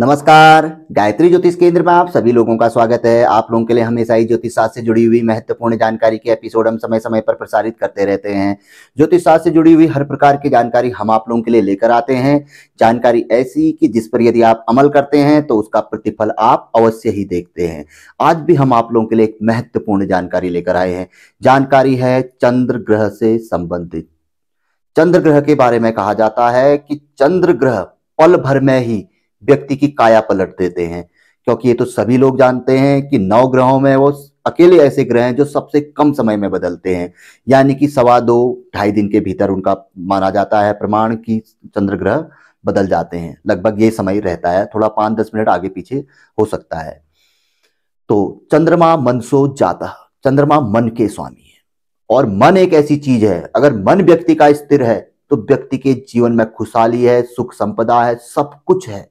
नमस्कार गायत्री ज्योतिष केंद्र में आप सभी लोगों का स्वागत है आप लोगों के लिए हमेशा ही ज्योतिष शास्त्र से जुड़ी हुई महत्वपूर्ण जानकारी के एपिसोड हम समय समय पर प्रसारित करते रहते हैं ज्योतिष शास्त्र से जुड़ी हुई हर प्रकार की जानकारी हम आप लोगों के लिए लेकर आते हैं जानकारी ऐसी कि जिस पर यदि आप अमल करते हैं तो उसका प्रतिफल आप अवश्य ही देखते हैं आज भी हम आप लोगों के लिए एक महत्वपूर्ण जानकारी लेकर आए हैं जानकारी है चंद्र ग्रह से संबंधित चंद्र ग्रह के बारे में कहा जाता है कि चंद्र ग्रह पल भर में ही व्यक्ति की काया पलट देते हैं क्योंकि ये तो सभी लोग जानते हैं कि नौ ग्रहों में वो अकेले ऐसे ग्रह हैं जो सबसे कम समय में बदलते हैं यानी कि सवा दो ढाई दिन के भीतर उनका माना जाता है प्रमाण की चंद्र ग्रह बदल जाते हैं लगभग ये समय रहता है थोड़ा पांच दस मिनट आगे पीछे हो सकता है तो चंद्रमा मनसो जाता चंद्रमा मन के स्वामी है और मन एक ऐसी चीज है अगर मन व्यक्ति का स्थिर है तो व्यक्ति के जीवन में खुशहाली है सुख संपदा है सब कुछ है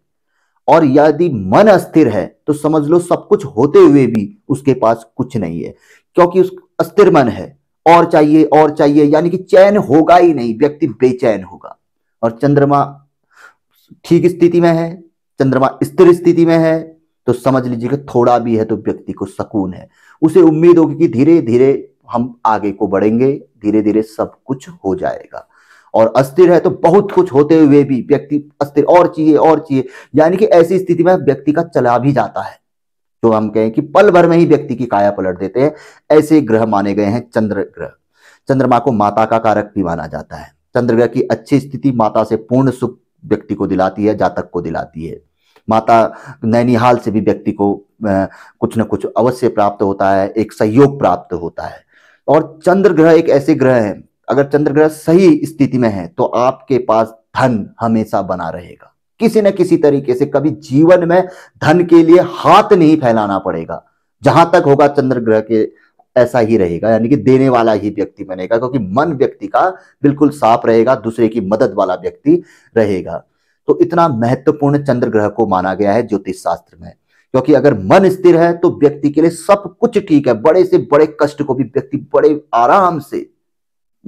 और यदि मन अस्थिर है तो समझ लो सब कुछ होते हुए भी उसके पास कुछ नहीं है क्योंकि उस अस्थिर मन है और चाहिए और चाहिए यानी कि चैन होगा ही नहीं व्यक्ति बेचैन होगा और चंद्रमा ठीक स्थिति में है चंद्रमा स्थिर स्थिति में है तो समझ लीजिएगा थोड़ा भी है तो व्यक्ति को सुकून है उसे उम्मीद होगी कि धीरे धीरे हम आगे को बढ़ेंगे धीरे धीरे सब कुछ हो जाएगा और अस्थिर है तो बहुत कुछ होते हुए भी व्यक्ति अस्थिर और चाहिए और चाहिए यानी कि ऐसी स्थिति में व्यक्ति का चला भी जाता है तो हम कहें कि पल भर में ही व्यक्ति की काया पलट देते हैं ऐसे ग्रह माने गए हैं चंद्र ग्रह चंद्रमा को माता का कारक भी माना जाता है चंद्र ग्रह की अच्छी स्थिति माता से पूर्ण सुख व्यक्ति को दिलाती है जातक को दिलाती है माता नैनिहाल से भी व्यक्ति को कुछ न कुछ अवश्य प्राप्त होता है एक सहयोग प्राप्त होता है और चंद्र ग्रह एक ऐसे ग्रह है अगर चंद्र ग्रह सही स्थिति में है तो आपके पास धन हमेशा बना रहेगा किसी न किसी तरीके से कभी जीवन में धन के लिए हाथ नहीं फैलाना पड़ेगा जहां तक होगा चंद्र ग्रह के ऐसा ही रहेगा यानी कि देने वाला ही व्यक्ति बनेगा क्योंकि मन व्यक्ति का बिल्कुल साफ रहेगा दूसरे की मदद वाला व्यक्ति रहेगा तो इतना महत्वपूर्ण चंद्र ग्रह को माना गया है ज्योतिष शास्त्र में क्योंकि अगर मन स्थिर है तो व्यक्ति के लिए सब कुछ ठीक है बड़े से बड़े कष्ट को भी व्यक्ति बड़े आराम से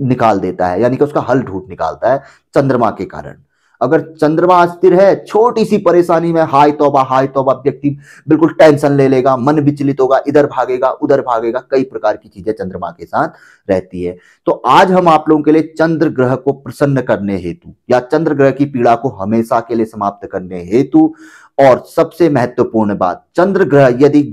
निकाल देता है यानी कि उसका हल ढूंढ निकालता है चंद्रमा के कारण अगर चंद्रमा अस्थिर है छोटी सी परेशानी में हाय तोबा हाय तोबा व्यक्ति बिल्कुल टेंशन ले लेगा मन विचलित होगा इधर भागेगा उधर भागेगा कई प्रकार की चीजें चंद्रमा के साथ रहती है तो आज हम आप लोगों के लिए चंद्र ग्रह को प्रसन्न करने हेतु या चंद्र ग्रह की पीड़ा को हमेशा के लिए समाप्त करने हेतु और सबसे महत्वपूर्ण बात चंद्र ग्रह यदि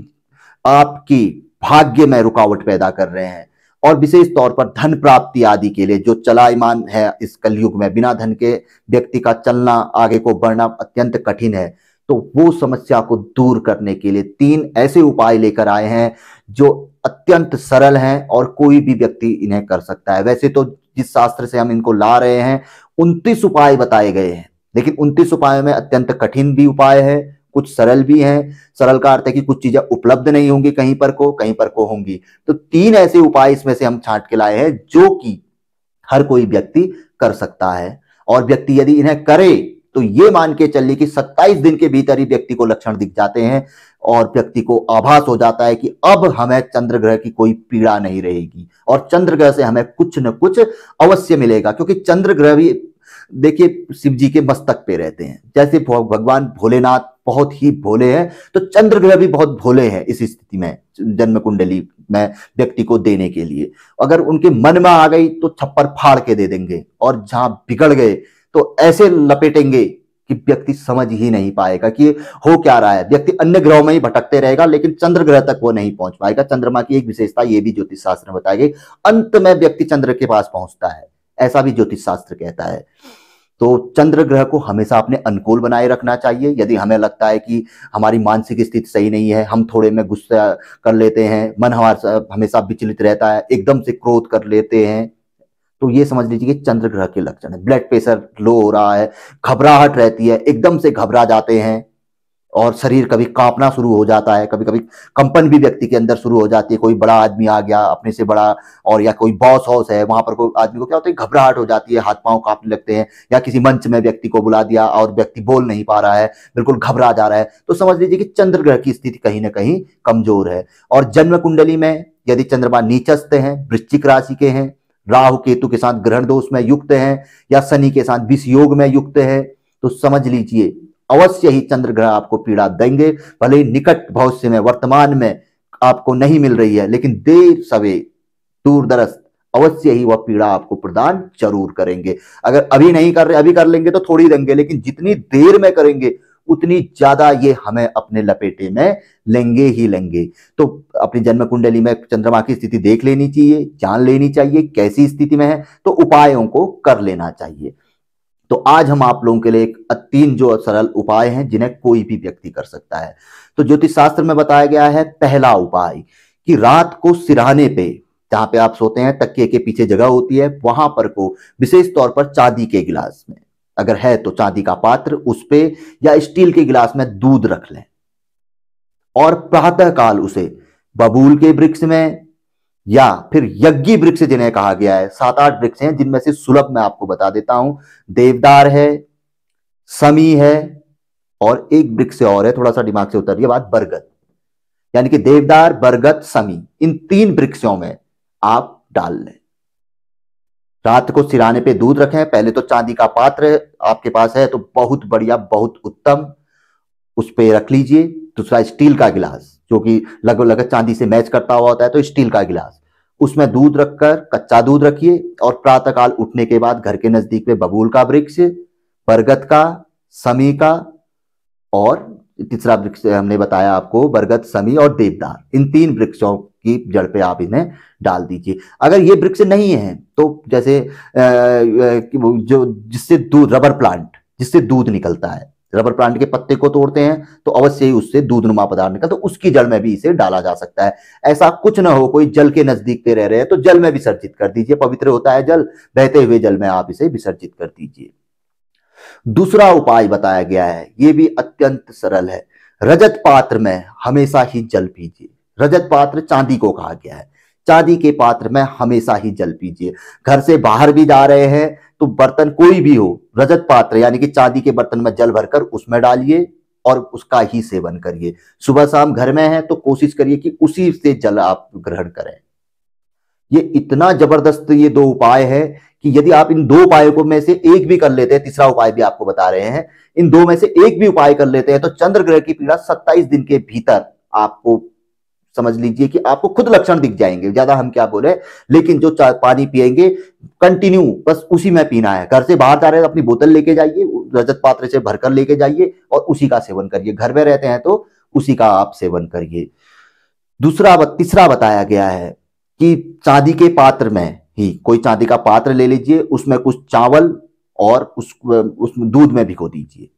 आपकी भाग्य में रुकावट पैदा कर रहे हैं और विशेष तौर पर धन प्राप्ति आदि के लिए जो चलायमान है इस कलयुग में बिना धन के व्यक्ति का चलना आगे को बढ़ना अत्यंत कठिन है तो वो समस्या को दूर करने के लिए तीन ऐसे उपाय लेकर आए हैं जो अत्यंत सरल हैं और कोई भी व्यक्ति इन्हें कर सकता है वैसे तो जिस शास्त्र से हम इनको ला रहे हैं उनतीस उपाय बताए गए हैं लेकिन उनतीस उपायों में अत्यंत कठिन भी उपाय है कुछ सरल भी हैं सरल का अर्थ है कि कुछ चीजें उपलब्ध नहीं होंगी कहीं पर को कहीं पर को होंगी तो तीन ऐसे उपाय इसमें से हम छांट के लाए हैं जो कि हर कोई व्यक्ति कर सकता है और व्यक्ति यदि इन्हें करे तो ये मान के चलिए कि 27 दिन के भीतर ही व्यक्ति को लक्षण दिख जाते हैं और व्यक्ति को आभास हो जाता है कि अब हमें चंद्र ग्रह की कोई पीड़ा नहीं रहेगी और चंद्र ग्रह से हमें कुछ न कुछ अवश्य मिलेगा क्योंकि चंद्र ग्रह भी देखिए शिव जी के मस्तक पे रहते हैं जैसे भगवान भोलेनाथ बहुत ही भोले हैं तो चंद्र ग्रह भी बहुत भोले हैं इस स्थिति में जन्म कुंडली में व्यक्ति को देने के लिए अगर उनके मन में आ गई तो छप्पर फाड़ के दे देंगे और जहां बिगड़ गए तो ऐसे लपेटेंगे कि व्यक्ति समझ ही नहीं पाएगा कि हो क्या रहा है व्यक्ति अन्य ग्रहों में ही भटकते रहेगा लेकिन चंद्र ग्रह तक वो नहीं पहुंच पाएगा चंद्रमा की एक विशेषता ये भी ज्योतिष शास्त्र में बताई गई अंत में व्यक्ति चंद्र के पास पहुंचता है ऐसा भी ज्योतिष शास्त्र कहता है तो चंद्र ग्रह को हमेशा अपने अनुकूल बनाए रखना चाहिए यदि हमें लगता है कि हमारी मानसिक स्थिति सही नहीं है हम थोड़े में गुस्सा कर लेते हैं मन हमारा हमेशा विचलित रहता है एकदम से क्रोध कर लेते हैं तो ये समझ लीजिए कि चंद्र ग्रह के लक्षण है ब्लड प्रेशर लो हो रहा है घबराहट रहती है एकदम से घबरा जाते हैं और शरीर कभी कांपना शुरू हो जाता है कभी कभी कंपन भी व्यक्ति के अंदर शुरू हो जाती है कोई बड़ा आदमी आ गया अपने से बड़ा और या कोई बॉस हाउस है वहां पर कोई आदमी को क्या होता है घबराहट हो जाती है हाथ पांव कांपने लगते हैं या किसी मंच में व्यक्ति को बुला दिया और व्यक्ति बोल नहीं पा रहा है बिल्कुल घबरा जा रहा है तो समझ लीजिए कि चंद्र ग्रह की स्थिति कहीं ना कहीं कमजोर है और जन्म कुंडली में यदि चंद्रमा नीचस्त हैं वृश्चिक राशि के हैं राहु केतु के साथ ग्रहण दोष में युक्त हैं या शनि के साथ विष योग में युक्त है तो समझ लीजिए अवश्य ही चंद्र ग्रह आपको पीड़ा देंगे भले ही निकट भविष्य में वर्तमान में आपको नहीं मिल रही है लेकिन देर सवे दूरदरस्त अवश्य ही वह पीड़ा आपको प्रदान जरूर करेंगे अगर अभी नहीं कर रहे अभी कर लेंगे तो थोड़ी देंगे लेकिन जितनी देर में करेंगे उतनी ज्यादा ये हमें अपने लपेटे में लेंगे ही लेंगे तो अपनी जन्म कुंडली में चंद्रमा की स्थिति देख लेनी चाहिए जान लेनी चाहिए कैसी स्थिति में है तो उपायों को कर लेना चाहिए तो आज हम आप लोगों के लिए एक तीन जो सरल उपाय हैं जिन्हें कोई भी व्यक्ति कर सकता है तो ज्योतिष शास्त्र में बताया गया है पहला उपाय कि रात को सिराने पे जहां पे आप सोते हैं तकिए के पीछे जगह होती है वहां पर को विशेष तौर पर चांदी के गिलास में अगर है तो चांदी का पात्र उस पर या स्टील के गिलास में दूध रख लें और प्रातःकाल उसे बबूल के वृक्ष में या फिर यज्ञी वृक्ष जिन्हें कहा गया है सात आठ वृक्ष हैं जिनमें से सुलभ मैं आपको बता देता हूं देवदार है समी है और एक वृक्ष और है थोड़ा सा दिमाग से उतर बात बरगद यानी कि देवदार बरगद समी इन तीन वृक्षों में आप डाल लें रात को सिराने पे दूध रखें पहले तो चांदी का पात्र आपके पास है तो बहुत बढ़िया बहुत उत्तम उस पर रख लीजिए दूसरा स्टील का गिलास जो कि लगभग लगभग चांदी से मैच करता हुआ होता है तो स्टील का गिलास उसमें दूध रखकर कच्चा दूध रखिए और प्रातःकाल उठने के बाद घर के नजदीक में बबूल का वृक्ष बरगद का समी का और तीसरा वृक्ष हमने बताया आपको बरगद समी और देवदार इन तीन वृक्षों की जड़ पे आप इन्हें डाल दीजिए अगर ये वृक्ष नहीं है तो जैसे जो जिससे दूध रबर प्लांट जिससे दूध निकलता है रबर प्लांट के पत्ते को तोड़ते हैं तो अवश्य ही उससे दूध नुमा पदार्थ निकलता तो उसकी जड़ में भी इसे डाला जा सकता है ऐसा कुछ ना हो कोई जल के नजदीक पे रह रहे हैं तो जल में विसर्जित कर दीजिए पवित्र होता है जल बहते हुए जल में आप इसे विसर्जित कर दीजिए दूसरा उपाय बताया गया है ये भी अत्यंत सरल है रजत पात्र में हमेशा ही जल पीजिए रजत पात्र चांदी को कहा गया है चांदी के पात्र में हमेशा ही जल पीजिए घर से बाहर भी जा रहे हैं तो बर्तन कोई भी हो रजत पात्र यानी कि चांदी के बर्तन में जल भरकर उसमें डालिए और उसका ही सेवन करिए सुबह शाम घर में है तो कोशिश करिए कि उसी से जल आप ग्रहण करें ये इतना जबरदस्त ये दो उपाय है कि यदि आप इन दो उपायों को में से एक भी कर लेते हैं तीसरा उपाय भी आपको बता रहे हैं इन दो में से एक भी उपाय कर लेते हैं तो चंद्र ग्रह की पीड़ा 27 दिन के भीतर आपको समझ लीजिए कि आपको खुद लक्षण दिख जाएंगे ज्यादा हम क्या बोले लेकिन जो पानी पिएंगे कंटिन्यू बस उसी में पीना है घर से बाहर जा रहे हैं तो अपनी बोतल लेके जाइए रजत पात्र से भरकर लेके जाइए और उसी का सेवन करिए घर में रहते हैं तो उसी का आप सेवन करिए दूसरा तीसरा बताया गया है कि चांदी के पात्र में ही कोई चांदी का पात्र ले लीजिए उसमें कुछ चावल और उस, उस दूध में भिगो दीजिए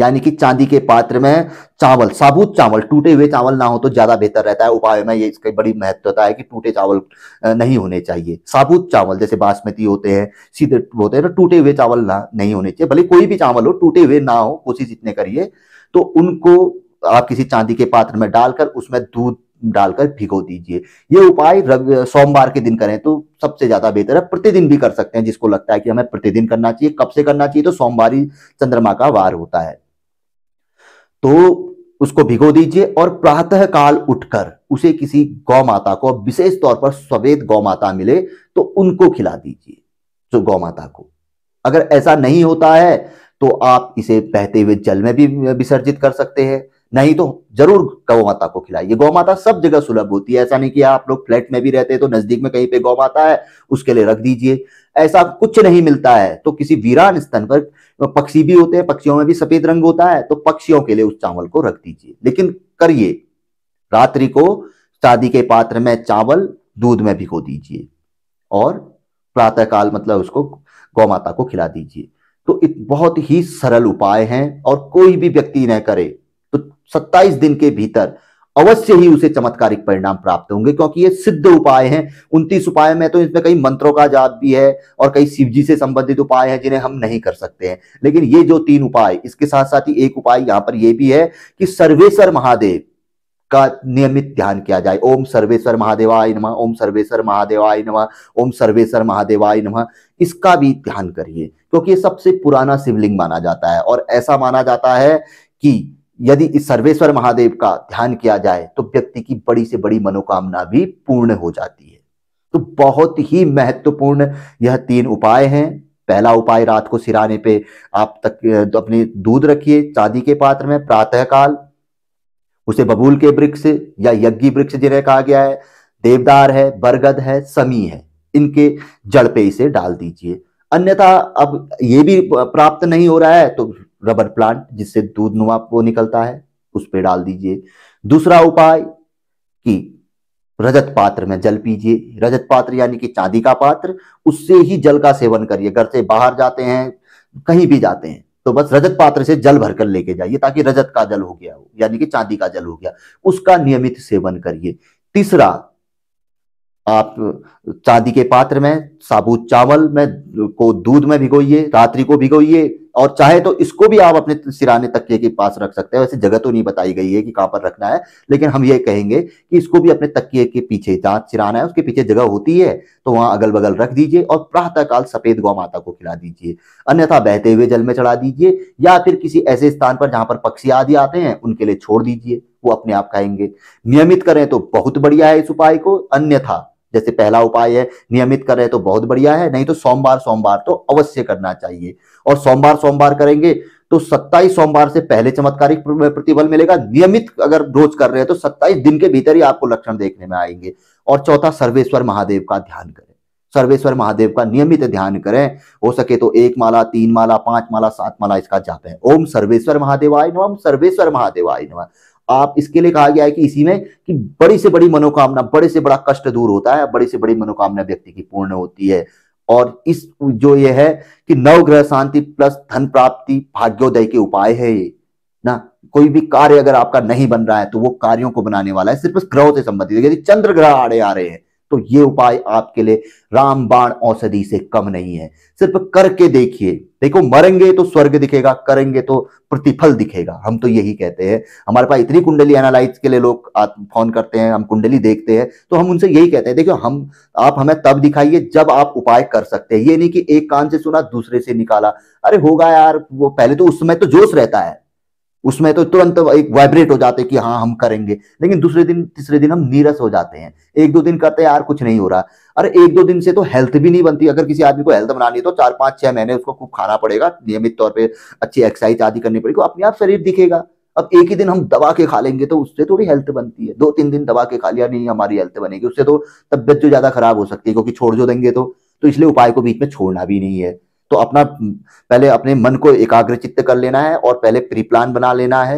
यानी कि चांदी के पात्र में चावल साबुत चावल टूटे हुए चावल ना हो तो ज्यादा बेहतर रहता है उपाय में ये इसकी बड़ी महत्वता है कि टूटे चावल नहीं होने चाहिए साबुत चावल जैसे बासमती होते हैं सीधे होते हैं तो टूटे हुए चावल ना नहीं होने चाहिए भले कोई भी चावल हो टूटे हुए ना हो कोशिश इतने करिए तो उनको आप किसी चांदी के पात्र में डालकर उसमें दूध डालकर भिगो दीजिए ये उपाय सोमवार के दिन करें तो सबसे ज्यादा बेहतर है प्रतिदिन भी कर सकते हैं जिसको लगता है कि हमें प्रतिदिन करना चाहिए कब से करना चाहिए तो सोमवार ही चंद्रमा का वार होता है तो उसको भिगो दीजिए और प्रातः काल उठकर उसे किसी गौ माता को विशेष तौर पर सवेद गौ माता मिले तो उनको खिला दीजिए जो गौ माता को अगर ऐसा नहीं होता है तो आप इसे बहते हुए जल में भी विसर्जित कर सकते हैं नहीं तो जरूर गौ माता को खिलाइए गौ माता सब जगह सुलभ होती है ऐसा नहीं कि आप लोग फ्लैट में भी रहते हैं तो नजदीक में कहीं पे गौ माता है उसके लिए रख दीजिए ऐसा कुछ नहीं मिलता है तो किसी वीरान स्तन पर पक्षी भी होते हैं पक्षियों में भी सफेद रंग होता है तो पक्षियों के लिए उस चावल को रख दीजिए लेकिन करिए रात्रि को शादी के पात्र में चावल दूध में भिगो दीजिए और प्रातः काल मतलब उसको गौ माता को खिला दीजिए तो बहुत ही सरल उपाय हैं और कोई भी व्यक्ति न करे तो 27 दिन के भीतर अवश्य ही उसे चमत्कारिक परिणाम प्राप्त होंगे क्योंकि ये सिद्ध उपाय हैं उनतीस उपाय में तो इसमें कई मंत्रों का जाप भी है और कई शिव जी से संबंधित उपाय हैं जिन्हें हम नहीं कर सकते हैं लेकिन ये जो तीन उपाय इसके साथ साथ ही एक उपाय यहाँ पर यह भी है कि सर्वेश्वर महादेव का नियमित ध्यान किया जाए ओम सर्वेश्वर महादेवाय नमः ओम सर्वेश्वर महादेवाय नमः ओम सर्वेश्वर महादेवाय नमः इसका भी ध्यान करिए क्योंकि ये सबसे पुराना शिवलिंग माना जाता है और ऐसा माना जाता है कि यदि इस सर्वेश्वर महादेव का ध्यान किया जाए तो व्यक्ति की बड़ी से बड़ी मनोकामना भी पूर्ण हो जाती है तो बहुत ही महत्वपूर्ण यह तीन उपाय हैं पहला उपाय रात को सिराने पे आप तक तो अपने दूध रखिए चांदी के पात्र में प्रातःकाल उसे बबूल के वृक्ष या यज्ञी वृक्ष जिन्हें कहा गया है देवदार है बरगद है समी है इनके जड़ पे इसे डाल दीजिए अन्यथा अब ये भी प्राप्त नहीं हो रहा है तो रबर प्लांट जिससे दूध नुमा वो निकलता है उस पर डाल दीजिए दूसरा उपाय कि रजत पात्र में जल पीजिए रजत पात्र यानी कि चांदी का पात्र उससे ही जल का सेवन करिए घर से बाहर जाते हैं कहीं भी जाते हैं तो बस रजत पात्र से जल भरकर लेके जाइए ताकि रजत का जल हो गया हो यानी कि चांदी का जल हो गया उसका नियमित सेवन करिए तीसरा आप चांदी के पात्र में साबुत चावल में को दूध में भिगोइए रात्रि को भिगोइए और चाहे तो इसको भी आप अपने सिराने तकिए के पास रख सकते हैं वैसे जगह तो नहीं बताई गई है कि कहाँ पर रखना है लेकिन हम ये कहेंगे कि इसको भी अपने तकिए के पीछे जहां सिराना है उसके पीछे जगह होती है तो वहां अगल बगल रख दीजिए और प्रातःकाल सफेद गौ माता को खिला दीजिए अन्यथा बहते हुए जल में चढ़ा दीजिए या फिर किसी ऐसे स्थान पर जहां पर पक्षी आदि आते हैं उनके लिए छोड़ दीजिए वो अपने आप खाएंगे नियमित करें तो बहुत बढ़िया है इस उपाय को अन्यथा जैसे पहला उपाय है नियमित रहे तो बहुत बढ़िया है नहीं तो सोमवार सोमवार तो अवश्य करना चाहिए और सोमवार सोमवार करेंगे तो सत्ताईस सोमवार से पहले चमत्कारिक प्रतिबल मिलेगा नियमित अगर रोज कर रहे हैं तो सत्ताईस दिन के भीतर ही आपको लक्षण देखने में आएंगे और चौथा सर्वेश्वर महादेव का ध्यान करें सर्वेश्वर महादेव का नियमित ध्यान करें हो सके तो एक माला तीन माला पांच माला सात माला इसका जाप है ओम सर्वेश्वर महादेव आय नम सर्वेश्वर महादेव आय नम आप इसके लिए कहा गया है कि इसी में कि बड़ी से बड़ी मनोकामना बड़े से बड़ा कष्ट दूर होता है बड़ी से बड़ी मनोकामना व्यक्ति की पूर्ण होती है और इस जो ये है कि नवग्रह शांति प्लस धन प्राप्ति भाग्योदय के उपाय है ये ना कोई भी कार्य अगर आपका नहीं बन रहा है तो वो कार्यों को बनाने वाला है सिर्फ ग्रहों से संबंधित यदि चंद्र ग्रह आड़े आ रहे हैं तो ये उपाय आपके लिए रामबाण औषधि से कम नहीं है सिर्फ करके देखिए देखो मरेंगे तो स्वर्ग दिखेगा करेंगे तो प्रतिफल दिखेगा हम तो यही कहते हैं हमारे पास इतनी कुंडली एनालाइज के लिए लोग फोन करते हैं हम कुंडली देखते हैं तो हम उनसे यही कहते हैं देखो हम आप हमें तब दिखाइए जब आप उपाय कर सकते हैं ये नहीं कि एक कान से सुना दूसरे से निकाला अरे होगा यार वो पहले तो उस समय तो जोश रहता है उसमें तो तुरंत एक वाइब्रेट हो जाते कि हाँ हम करेंगे लेकिन दूसरे दिन तीसरे दिन हम नीरस हो जाते हैं एक दो दिन करते हैं यार कुछ नहीं हो रहा अरे एक दो दिन से तो हेल्थ भी नहीं बनती अगर किसी आदमी को हेल्थ बनानी है तो चार पांच छह महीने उसको खूब खाना पड़ेगा नियमित तौर पर अच्छी एक्सरसाइज आदि करनी पड़ेगी अपने आप शरीर दिखेगा अब एक ही दिन हम दवा के खा लेंगे तो उससे थोड़ी हेल्थ बनती है दो तीन दिन दवा के खा लिया नहीं हमारी हेल्थ बनेगी उससे तो तबियत जो ज़्यादा खराब हो सकती है क्योंकि छोड़ जो देंगे तो तो इसलिए उपाय को बीच में छोड़ना भी नहीं है तो अपना पहले अपने मन को एकाग्रचित्त कर लेना है और पहले प्री प्लान बना लेना है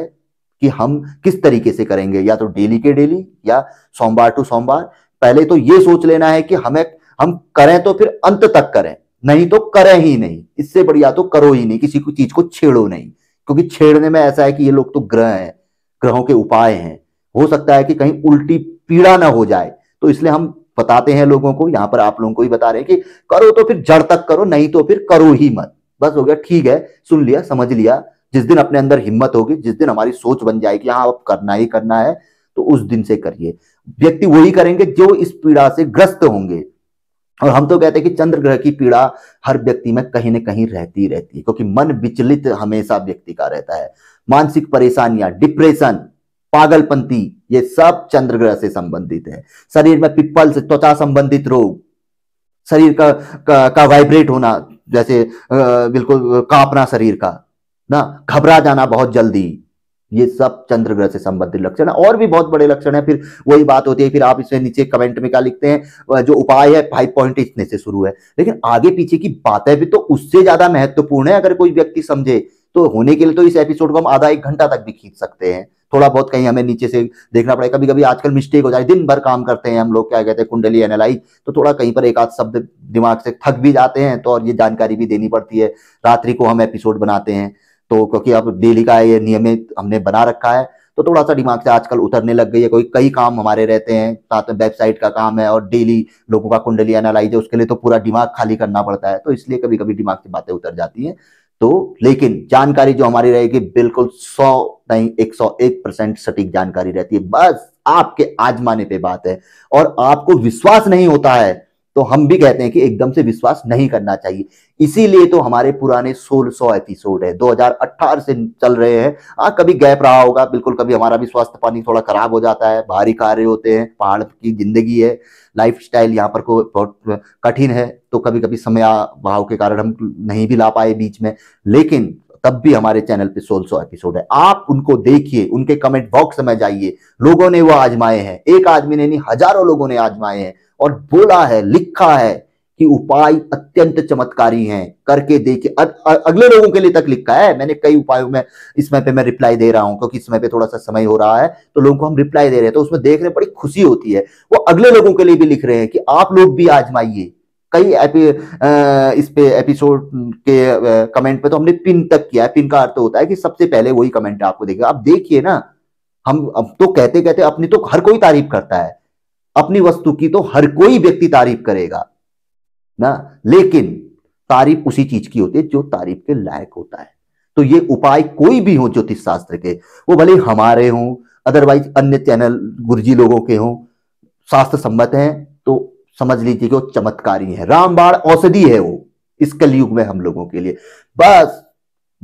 कि हम किस तरीके से करेंगे या तो डेली के डेली या सोमवार टू सोमवार पहले तो ये सोच लेना है कि हमें हम करें तो फिर अंत तक करें नहीं तो करें ही नहीं इससे बढ़िया तो करो ही नहीं किसी को चीज को छेड़ो नहीं क्योंकि छेड़ने में ऐसा है कि ये लोग तो ग्रह हैं ग्रहों के उपाय हैं हो सकता है कि कहीं उल्टी पीड़ा ना हो जाए तो इसलिए हम बताते हैं लोगों को यहां पर आप लोगों को भी बता रहे हैं कि करो तो फिर जड़ तक करो नहीं तो फिर करो ही मत बस हो गया ठीक है सुन लिया समझ लिया जिस दिन अपने अंदर हिम्मत होगी जिस दिन हमारी सोच बन जाएगी हाँ अब करना ही करना है तो उस दिन से करिए व्यक्ति वही करेंगे जो इस पीड़ा से ग्रस्त होंगे और हम तो कहते हैं कि चंद्र ग्रह की पीड़ा हर व्यक्ति में कहीं ना कहीं रहती रहती है क्योंकि मन विचलित हमेशा व्यक्ति का रहता है मानसिक परेशानियां डिप्रेशन पागलपंती ये सब चंद्र ग्रह से संबंधित है शरीर में पिप्पल से त्वचा संबंधित रोग शरीर का का, का वाइब्रेट होना जैसे बिल्कुल कांपना शरीर का ना घबरा जाना बहुत जल्दी ये सब चंद्र ग्रह से संबंधित लक्षण है और भी बहुत बड़े लक्षण है फिर वही बात होती है फिर आप इसमें नीचे कमेंट में क्या लिखते हैं जो उपाय है फाइव पॉइंट इतने से शुरू है लेकिन आगे पीछे की बातें भी तो उससे ज्यादा महत्वपूर्ण है अगर कोई व्यक्ति समझे तो होने के लिए तो इस एपिसोड को हम आधा एक घंटा तक भी खींच सकते हैं थोड़ा बहुत कहीं हमें नीचे से देखना पड़ेगा कभी कभी आजकल मिस्टेक हो जाए दिन भर काम करते हैं हम लोग क्या कहते हैं कुंडली एनालाइज तो थोड़ा कहीं पर एक आध शब्द दिमाग से थक भी जाते हैं तो और ये जानकारी भी देनी पड़ती है रात्रि को हम एपिसोड बनाते हैं तो क्योंकि अब डेली का ये नियमित हमने बना रखा है तो थोड़ा सा दिमाग से आजकल उतरने लग गई है कोई कई काम हमारे रहते हैं साथ में वेबसाइट का काम है और डेली लोगों का कुंडली एनालाइज है उसके लिए तो पूरा दिमाग खाली करना पड़ता है तो इसलिए कभी कभी दिमाग से बातें उतर जाती हैं तो लेकिन जानकारी जो हमारी रहेगी बिल्कुल सौ नहीं एक सौ एक परसेंट सटीक जानकारी रहती है बस आपके आजमाने पे बात है और आपको विश्वास नहीं होता है तो हम भी कहते हैं कि एकदम से विश्वास नहीं करना चाहिए इसीलिए तो हमारे पुराने सौ एपिसोड है 2018 से चल रहे हैं हाँ कभी गैप रहा होगा बिल्कुल कभी हमारा भी स्वास्थ्य पानी थोड़ा खराब हो जाता है भारी कार्य होते हैं पहाड़ की जिंदगी है लाइफ स्टाइल यहाँ पर को बहुत कठिन है तो कभी कभी समय भाव के कारण हम नहीं भी ला पाए बीच में लेकिन तब भी हमारे चैनल पे सोल सौ एपिसोड है आप उनको देखिए उनके कमेंट बॉक्स में जाइए लोगों ने वो आजमाए हैं एक आदमी ने नहीं हजारों लोगों ने आजमाए हैं और बोला है लिखा है कि उपाय अत्यंत चमत्कारी हैं करके देखिए अगले लोगों के लिए तक लिखा है मैंने कई उपायों में इसमें पे मैं रिप्लाई दे रहा हूं क्योंकि इसमें पे थोड़ा सा समय हो रहा है तो लोगों को हम रिप्लाई दे रहे हैं तो उसमें देख रहे बड़ी खुशी होती है वो अगले लोगों के लिए भी लिख रहे हैं कि आप लोग भी आजमाइए कई इस पे एपिसोड के कमेंट पे तो हमने पिन तक किया है पिन का अर्थ होता है कि सबसे पहले वही कमेंट आपको देखेगा आप देखिए ना हम अब तो कहते कहते अपनी तो हर कोई तारीफ करता है अपनी वस्तु की तो हर कोई व्यक्ति तारीफ करेगा ना लेकिन तारीफ उसी चीज की होती है जो तारीफ के लायक होता है तो ये उपाय कोई भी हो ज्योतिष शास्त्र के वो भले हमारे हों अदरवाइज अन्य चैनल गुरुजी लोगों के हों शास्त्र संबत हैं तो समझ लीजिए कि वो चमत्कारी है रामबाण औषधि है वो इस कलयुग में हम लोगों के लिए बस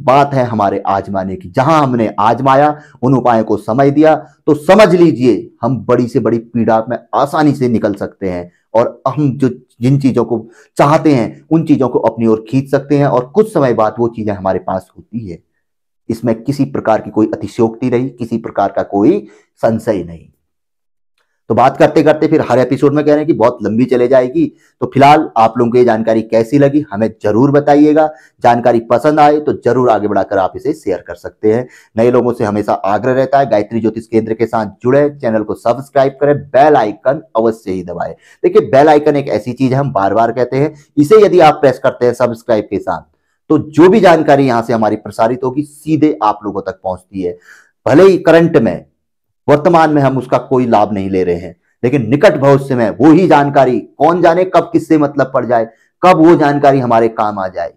बात है हमारे आजमाने की जहां हमने आजमाया उन उपायों को समझ दिया तो समझ लीजिए हम बड़ी से बड़ी पीड़ा में आसानी से निकल सकते हैं और हम जो जिन चीजों को चाहते हैं उन चीजों को अपनी ओर खींच सकते हैं और कुछ समय बाद वो चीजें हमारे पास होती है इसमें किसी प्रकार की कोई अतिशोक्ति नहीं किसी प्रकार का कोई संशय नहीं तो बात करते करते फिर हर एपिसोड में कह रहे हैं कि बहुत लंबी चले जाएगी तो फिलहाल आप लोगों को ये जानकारी कैसी लगी हमें जरूर बताइएगा जानकारी पसंद आए तो जरूर आगे बढ़ाकर आप इसे शेयर कर सकते हैं नए लोगों से हमेशा आग्रह रहता है गायत्री ज्योतिष केंद्र के साथ जुड़े चैनल को सब्सक्राइब करें बेल आइकन अवश्य ही दबाए देखिए बेल आइकन एक ऐसी चीज है हम बार बार कहते हैं इसे यदि आप प्रेस करते हैं सब्सक्राइब के साथ तो जो भी जानकारी यहां से हमारी प्रसारित होगी सीधे आप लोगों तक पहुंचती है भले ही करंट में वर्तमान में हम उसका कोई लाभ नहीं ले रहे हैं लेकिन निकट भविष्य में वो ही जानकारी कौन जाने कब किससे मतलब पड़ जाए कब वो जानकारी हमारे काम आ जाए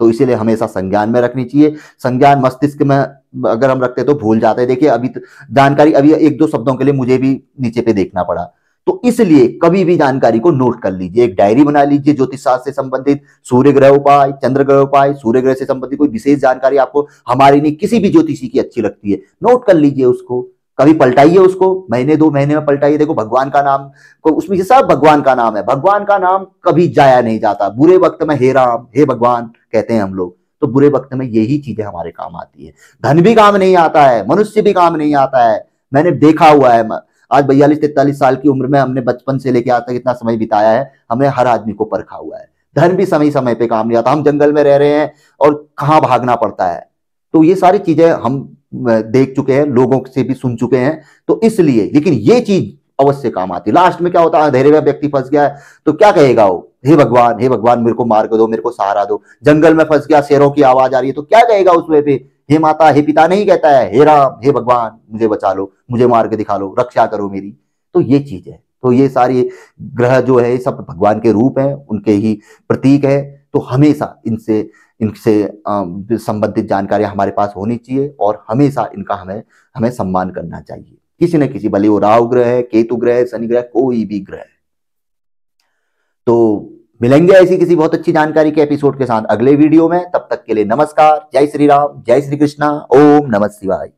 तो इसीलिए हमेशा संज्ञान में रखनी चाहिए संज्ञान मस्तिष्क में अगर हम रखते तो भूल जाते हैं देखिए अभी तो जानकारी अभी एक दो शब्दों के लिए मुझे भी नीचे पे देखना पड़ा तो इसलिए कभी भी जानकारी को नोट कर लीजिए एक डायरी बना लीजिए ज्योतिष शास्त्र से संबंधित सूर्य ग्रह उपाय चंद्र ग्रह उपाय सूर्य ग्रह से संबंधित कोई विशेष जानकारी आपको हमारी नहीं किसी भी ज्योतिषी की अच्छी लगती है नोट कर लीजिए उसको कभी पलटाइए उसको महीने दो महीने में पलटाइए देखो भगवान का नाम को उसमें सब भगवान का नाम है भगवान का नाम कभी जाया नहीं जाता बुरे वक्त में हे राम हे भगवान कहते हैं हम लोग तो बुरे वक्त में यही चीजें हमारे काम आती है धन भी काम नहीं आता है मनुष्य भी काम नहीं आता है मैंने देखा हुआ है आज बयालीस तैतालीस साल की उम्र में हमने बचपन से लेके आज तक इतना समय बिताया है हमने हर आदमी को परखा हुआ है धन भी समय समय पे काम नहीं आता हम जंगल में रह रहे हैं और कहाँ भागना पड़ता है तो ये सारी चीजें हम देख चुके हैं लोगों से भी सुन चुके हैं तो इसलिए लेकिन ये चीज अवश्य काम आती लास्ट में क्या होता है अंधेरे में व्यक्ति फंस गया है तो क्या कहेगा वो हे भगवान हे भगवान मेरे को मार्ग दो मेरे को सहारा दो जंगल में फंस गया शेरों की आवाज आ रही है तो क्या कहेगा उसमें पे हे माता हे पिता नहीं कहता है हे राम हे भगवान मुझे बचा लो मुझे मार्ग दिखा लो रक्षा करो मेरी तो ये चीज है तो ये सारी ग्रह जो है सब भगवान के रूप है उनके ही प्रतीक है तो हमेशा इनसे इनसे संबंधित जानकारी हमारे पास होनी चाहिए और हमेशा इनका हमें हमें सम्मान करना चाहिए किसी न किसी भले वो राहु ग्रह है केतु ग्रह है शनि ग्रह कोई भी ग्रह तो मिलेंगे ऐसी किसी बहुत अच्छी जानकारी के एपिसोड के साथ अगले वीडियो में तब तक के लिए नमस्कार जय श्री राम जय श्री कृष्णा ओम नमः शिवाय